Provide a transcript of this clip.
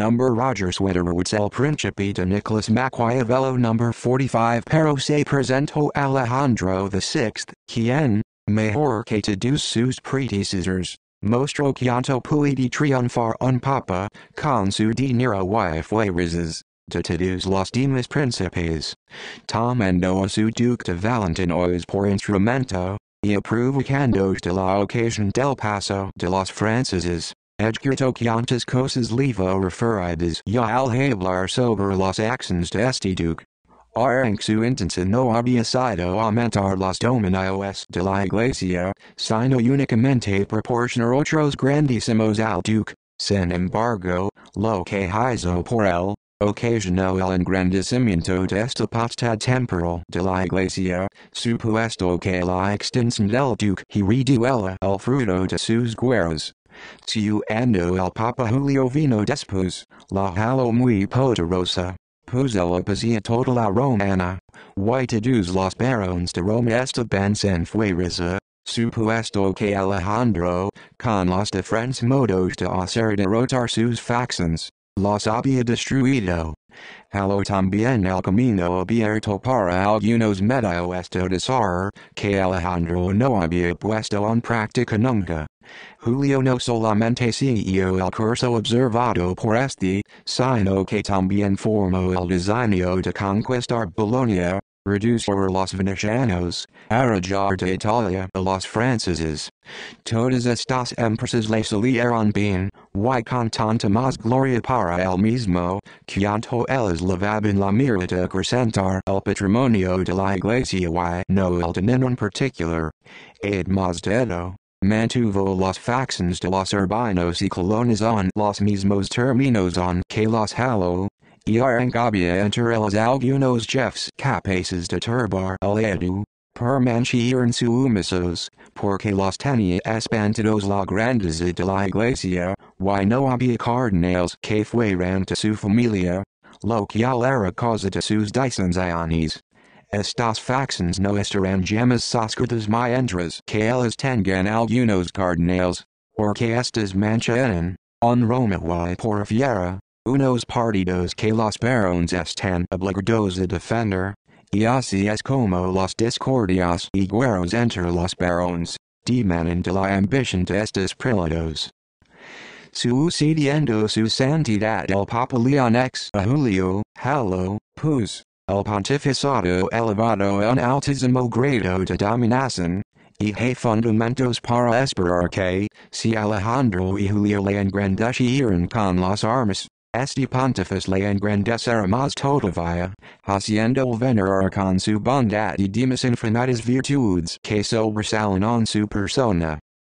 number Roger would sell Principe de Nicholas Machiavello number 45 Perose se presento Alejandro VI, quien, mejor que todos sus predecessors, mostro Chianto puede triunfar un papa, con su dinero y fuerzas, de todos los demás príncipes, tomando a su Valentin Ois por instrumento, y aprovechando de la ocasión del paso de los franceses, adjurtociantas kosis levo referidas ya al hablar sobre las acciones de este duque. Arang su intensa no había aumentar los dominios de la iglesia, sino únicamente proporcionar otros grandísimos al duque. Sin embargo, lo que hizo por él, ocasionó el engrandecimiento de esta potestad temporal de la iglesia, supuesto que la extensión del duque y reduela el fruto de sus guerras. Tu ando el Papa Julio Vino despus, la halo muy poderosa. Pues la poesía toda la romana, y todos los barones de Roma estaban en fuerza, supuesto que Alejandro, con los de France modos de hacer derrotar sus factions, Los había destruido. Halo también el camino abierto para algunos medio estudiar, que Alejandro no había puesto en práctica nunca. Julio no solamente siguió el curso observado por este, sino que también formó el diseño de conquistar Bologna, or los venecianos, arajar de Italia los franceses. Todas estas empresas le salieron bien, y contanta más gloria para el mismo, Quianto ellas levaban la mira de acrecentar el patrimonio de la iglesia y no el de ningún particular. Ed más dedo. Mantuvo las facciones de los urbanos y colonizan los mismos términos on que los halo Iarangabia enter elas algunos Jeffs capaces de turbar el edu, per manchir en su por porque los tenia espantados la grandeza de la iglesia, y no había cardinales que fueran de su familia, lo cual era causa de sus disensiones. Estas factions no estarán gemas soscritas my que elas tengan algunos cardinales, or que estas manchaenen, un Roma y por fiera, Unos partidos que los barones están obligados a defender, y así es como los discordias y guerras entre los barones, demanan de la ambición de estos prelados. Sucediendo su santidad el Papalian ex a Julio, Halo, pues, el pontificado elevado en altísimo grado de dominación, y hay fundamentos para esperar que, si Alejandro y Julio le engrandecieron con las armas, Esti pontifus laen grandessera mas totovia, haciendo venerar con su bondad y dimis infinitas virtudes que sobresalen en su persona.